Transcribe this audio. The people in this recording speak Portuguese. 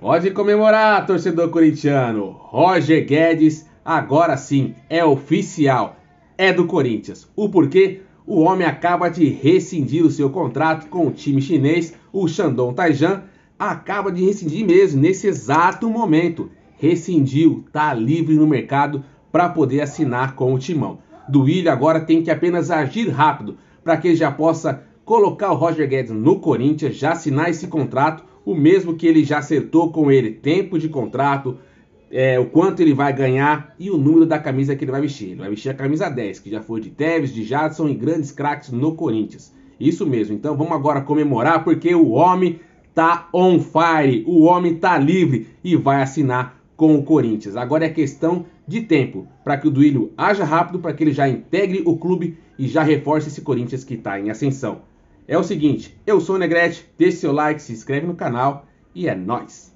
Pode comemorar, torcedor corintiano. Roger Guedes, agora sim, é oficial. É do Corinthians. O porquê? O homem acaba de rescindir o seu contrato com o time chinês, o Shandong Taijan. Acaba de rescindir mesmo, nesse exato momento. Rescindiu, tá livre no mercado para poder assinar com o timão. Do Willian agora tem que apenas agir rápido para que ele já possa colocar o Roger Guedes no Corinthians, já assinar esse contrato o mesmo que ele já acertou com ele: tempo de contrato, é, o quanto ele vai ganhar e o número da camisa que ele vai vestir. Ele vai vestir a camisa 10, que já foi de Tevez, de Jadson e grandes craques no Corinthians. Isso mesmo, então vamos agora comemorar porque o homem tá on fire, o homem tá livre e vai assinar com o Corinthians. Agora é questão de tempo para que o Duílio haja rápido, para que ele já integre o clube e já reforce esse Corinthians que está em ascensão é o seguinte: eu sou o Negrete, deixe seu like, se inscreve no canal e é nóis!